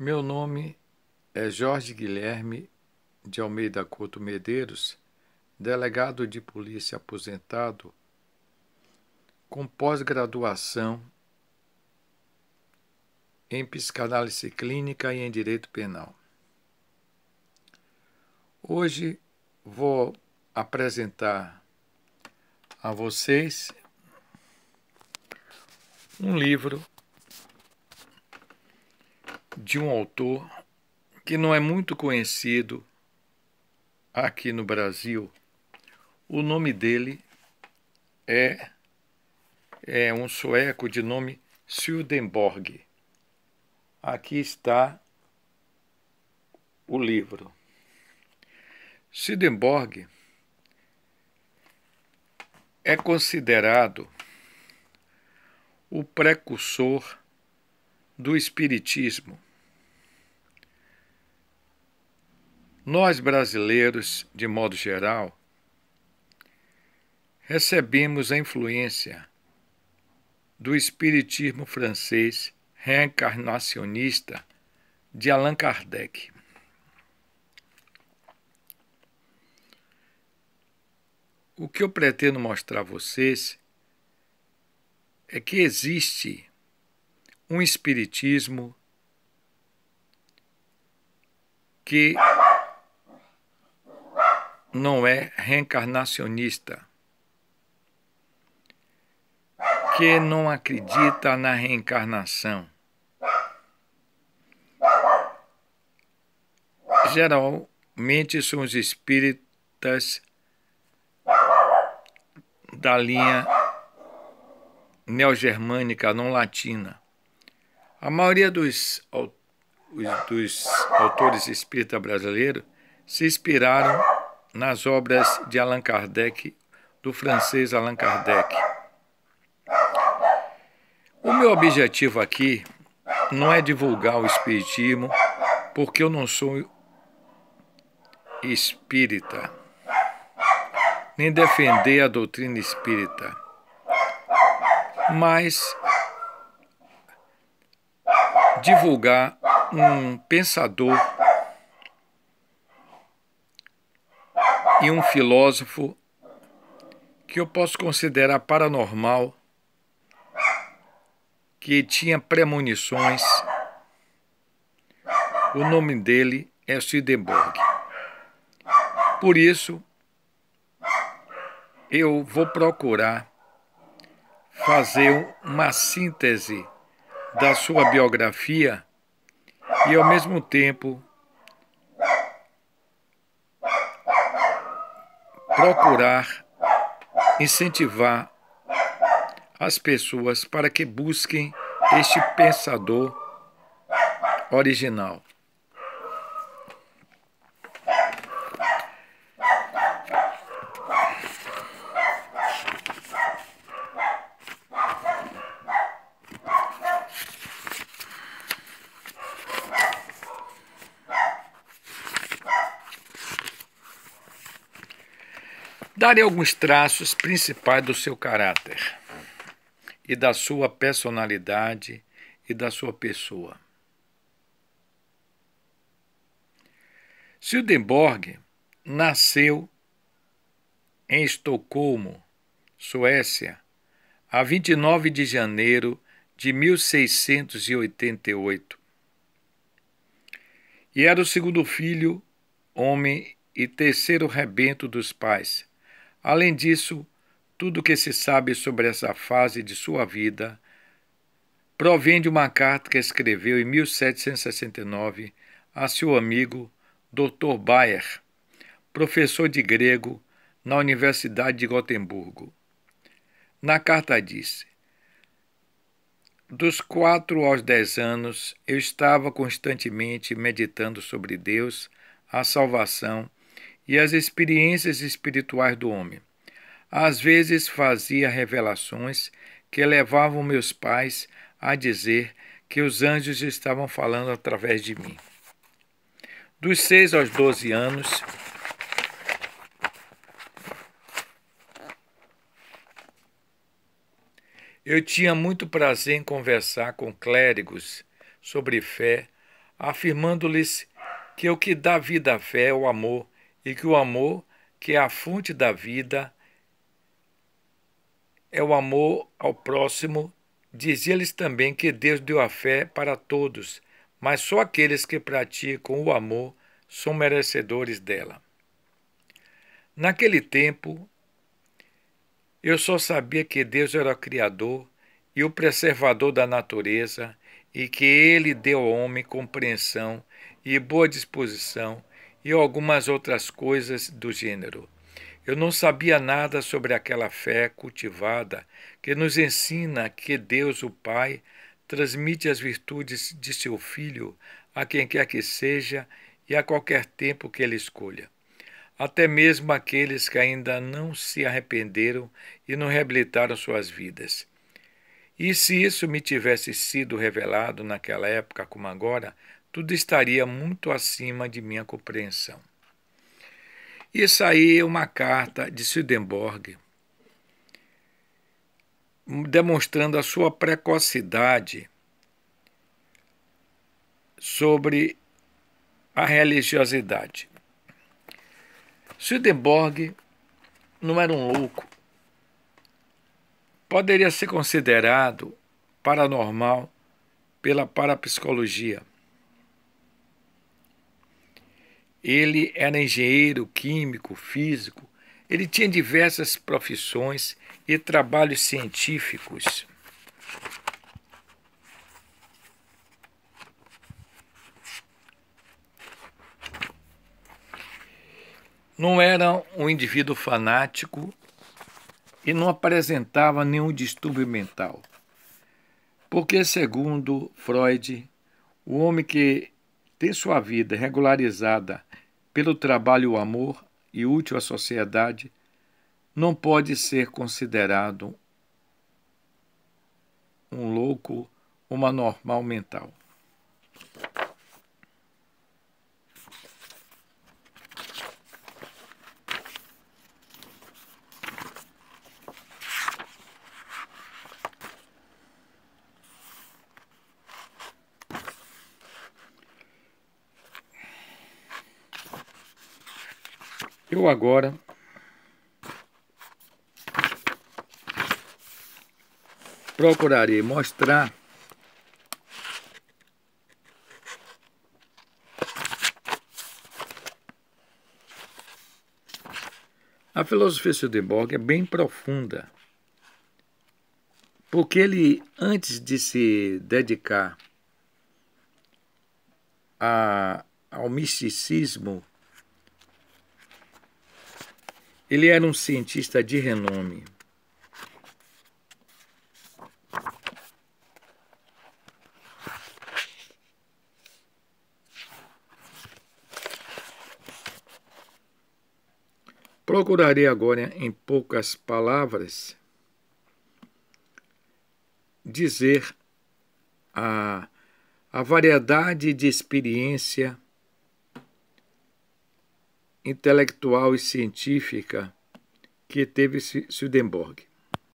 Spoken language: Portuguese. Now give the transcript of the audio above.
Meu nome é Jorge Guilherme de Almeida Couto Medeiros, delegado de polícia aposentado, com pós-graduação em psicanálise clínica e em direito penal. Hoje vou apresentar a vocês um livro de um autor que não é muito conhecido aqui no Brasil. O nome dele é, é um sueco de nome Swedenborg. Aqui está o livro. Swedenborg é considerado o precursor do Espiritismo. Nós brasileiros, de modo geral, recebemos a influência do espiritismo francês reencarnacionista de Allan Kardec. O que eu pretendo mostrar a vocês é que existe um espiritismo que não é reencarnacionista, que não acredita na reencarnação. Geralmente são os espíritas da linha neogermânica, não latina. A maioria dos, dos autores espírita brasileiros se inspiraram nas obras de Allan Kardec, do francês Allan Kardec. O meu objetivo aqui não é divulgar o espiritismo, porque eu não sou espírita, nem defender a doutrina espírita, mas divulgar um pensador e um filósofo que eu posso considerar paranormal, que tinha premonições. O nome dele é Swedenborg. Por isso, eu vou procurar fazer uma síntese da sua biografia e, ao mesmo tempo, procurar incentivar as pessoas para que busquem este pensador original. Darei alguns traços principais do seu caráter e da sua personalidade e da sua pessoa. Sildenborg nasceu em Estocolmo, Suécia, a 29 de janeiro de 1688. E era o segundo filho, homem, e terceiro rebento dos pais, Além disso, tudo o que se sabe sobre essa fase de sua vida provém de uma carta que escreveu em 1769 a seu amigo Dr. Bayer, professor de grego na Universidade de Gotemburgo. Na carta disse: Dos quatro aos dez anos, eu estava constantemente meditando sobre Deus, a salvação e as experiências espirituais do homem. Às vezes fazia revelações que levavam meus pais a dizer que os anjos estavam falando através de mim. Dos 6 aos 12 anos, eu tinha muito prazer em conversar com clérigos sobre fé, afirmando-lhes que o que dá vida à fé é o amor e que o amor, que é a fonte da vida, é o amor ao próximo. Dizia-lhes também que Deus deu a fé para todos, mas só aqueles que praticam o amor são merecedores dela. Naquele tempo, eu só sabia que Deus era o Criador e o preservador da natureza e que Ele deu ao homem compreensão e boa disposição e algumas outras coisas do gênero. Eu não sabia nada sobre aquela fé cultivada que nos ensina que Deus, o Pai, transmite as virtudes de seu Filho a quem quer que seja e a qualquer tempo que ele escolha. Até mesmo aqueles que ainda não se arrependeram e não reabilitaram suas vidas. E se isso me tivesse sido revelado naquela época, como agora, tudo estaria muito acima de minha compreensão. E saiu uma carta de Swedenborg demonstrando a sua precocidade sobre a religiosidade. Swedenborg não era um louco. Poderia ser considerado paranormal pela parapsicologia. Ele era engenheiro, químico, físico. Ele tinha diversas profissões e trabalhos científicos. Não era um indivíduo fanático e não apresentava nenhum distúrbio mental. Porque, segundo Freud, o homem que ter sua vida regularizada pelo trabalho e o amor e útil à sociedade, não pode ser considerado um louco, uma normal mental. Eu agora procurarei mostrar A filosofia de Borg é bem profunda, porque ele, antes de se dedicar a, ao misticismo ele era um cientista de renome. Procurarei agora, em poucas palavras, dizer a, a variedade de experiência intelectual e científica que teve Swedenborg.